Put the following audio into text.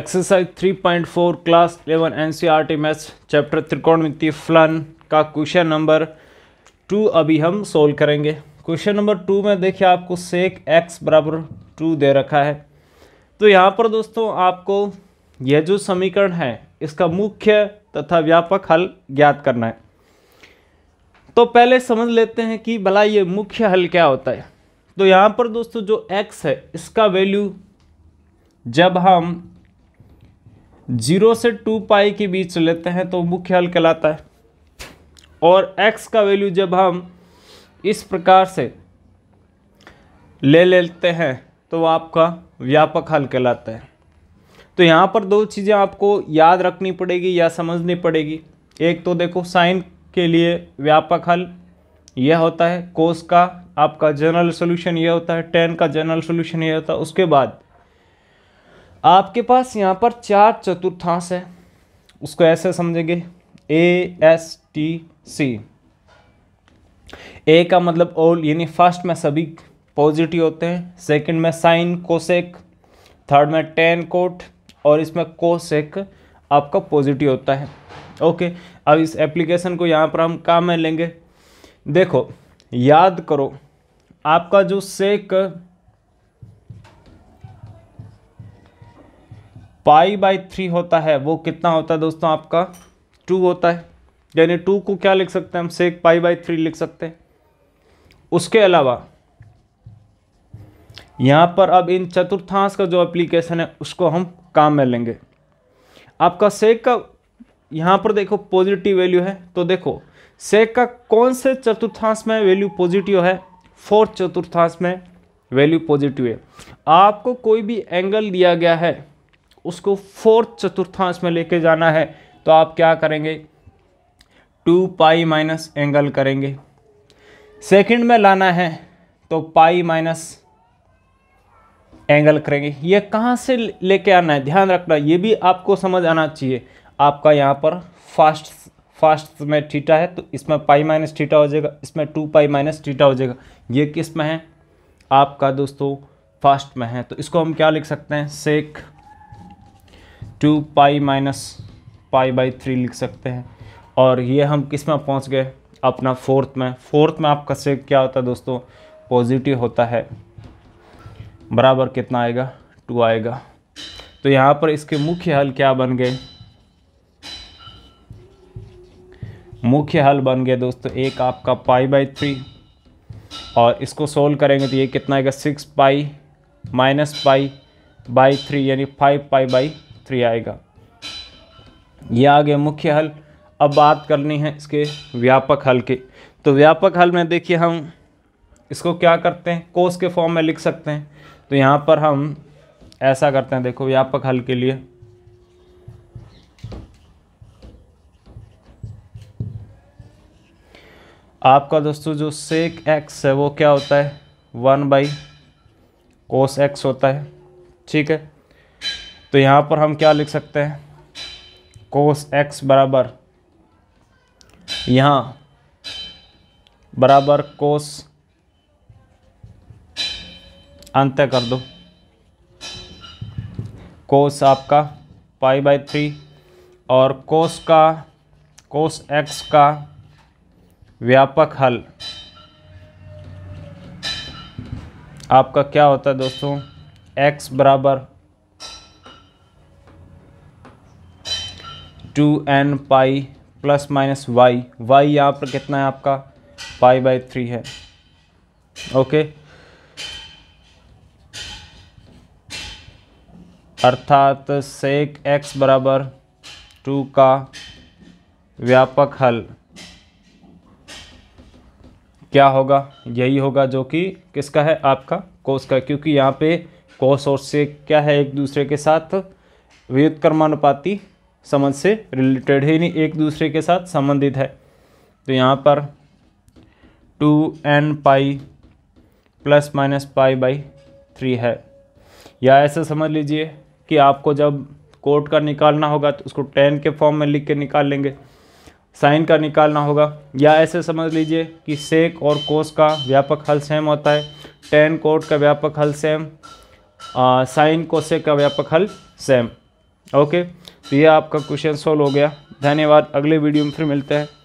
exercise 3.4 class 11 NCERT maths chapter त्रिकोणमिति फ्लन का क्वेश्चन नंबर टू अभी हम सोल्व करेंगे क्वेश्चन नंबर टू में देखिए आपको सेक एक्स बराबर टू दे रखा है तो यहाँ पर दोस्तों आपको यह जो समीकरण है इसका मुख्य तथा व्यापक हल ज्ञात करना है तो पहले समझ लेते हैं कि भला ये मुख्य हल क्या होता है तो यहाँ पर दोस्तों जो एक्स है इसका वैल्यू जब हम जीरो से टू पाई के बीच लेते हैं तो मुख्य हल कहलाता है और एक्स का वैल्यू जब हम इस प्रकार से ले लेते हैं तो आपका व्यापक हल कहलाता है तो यहाँ पर दो चीज़ें आपको याद रखनी पड़ेगी या समझनी पड़ेगी एक तो देखो साइन के लिए व्यापक हल यह होता है कोस का आपका जनरल सोल्यूशन यह होता है टेन का जनरल सोल्यूशन यह होता है उसके बाद आपके पास यहाँ पर चार चतुर्थांश है उसको ऐसे समझेंगे ए एस टी सी ए का मतलब ऑल यानी फर्स्ट में सभी पॉजिटिव होते हैं सेकंड में साइन कोसेक थर्ड में टेन कोट और इसमें कोसेक आपका पॉजिटिव होता है ओके अब इस एप्लीकेशन को यहाँ पर हम काम में लेंगे देखो याद करो आपका जो सेक पाई बाई थ्री होता है वो कितना होता है दोस्तों आपका टू होता है यानी टू को क्या लिख सकते हैं हम सेक पाई बाई थ्री लिख सकते हैं उसके अलावा यहाँ पर अब इन चतुर्थांश का जो एप्लीकेशन है उसको हम काम में लेंगे आपका सेक का यहाँ पर देखो पॉजिटिव वैल्यू है तो देखो सेक का कौन से चतुर्थांश में वैल्यू पॉजिटिव है फोर्थ चतुर्थांश में वैल्यू पॉजिटिव है आपको कोई भी एंगल दिया गया है उसको फोर्थ चतुर्थांश में लेके जाना है तो आप क्या करेंगे टू पाई माइनस एंगल करेंगे सेकंड में लाना है तो पाई माइनस एंगल करेंगे ये कहाँ से लेके आना है ध्यान रखना ये भी आपको समझ आना चाहिए आपका यहाँ पर फास्ट फास्ट में थीटा है तो इसमें पाई माइनस थीटा हो जाएगा इसमें टू पाई माइनस थीटा हो जाएगा ये किस में है आपका दोस्तों फास्ट में है तो इसको हम क्या लिख सकते हैं sec two pi minus pi by three लिख सकते हैं और ये हम किस में पहुँच गए अपना फोर्थ में फोर्थ में आपका से क्या होता है दोस्तों पॉजिटिव होता है बराबर कितना आएगा टू आएगा तो यहाँ पर इसके मुख्य हल क्या बन गए मुख्य हल बन गए दोस्तों एक आपका पाई बाई थ्री और इसको सोल्व करेंगे तो ये कितना आएगा six pi minus pi by three यानी फाइव पाई बाई थ्री आएगा ये आ गया मुख्य हल अब बात करनी है इसके व्यापक हल के तो व्यापक हल में देखिए हम इसको क्या करते हैं कोस के फॉर्म में लिख सकते हैं तो यहाँ पर हम ऐसा करते हैं देखो व्यापक हल के लिए आपका दोस्तों जो सेक एक्स है वो क्या होता है वन बाई कोस एक्स होता है ठीक है तो यहाँ पर हम क्या लिख सकते हैं कोस एक्स बराबर यहाँ बराबर कोस अंत कर दो कोस आपका पाई बाई थ्री और कोस का कोस एक्स का व्यापक हल आपका क्या होता है दोस्तों एक्स बराबर two n pi plus minus y y यहाँ पर कितना है आपका पाई बाई थ्री है ओके अर्थात सेक एक्स बराबर टू का व्यापक हल क्या होगा यही होगा जो कि किसका है आपका कोस का क्योंकि यहाँ पे कोस और सेक क्या है एक दूसरे के साथ व्युत्क्रमानुपाती समझ से रिलेटेड ही नहीं एक दूसरे के साथ संबंधित है तो यहाँ पर two n pi plus minus pi by three है या ऐसे समझ लीजिए कि आपको जब कोट का निकालना होगा तो उसको टेन के फॉर्म में लिख के निकाल लेंगे साइन का निकालना होगा या ऐसे समझ लीजिए कि सेक और कोस का व्यापक हल सेम होता है टेन कोट का व्यापक हल सेम साइन कोसेक का व्यापक हल सेम ओके तो ये आपका क्वेश्चन सॉल्व हो गया धन्यवाद अगले वीडियो में फिर मिलते हैं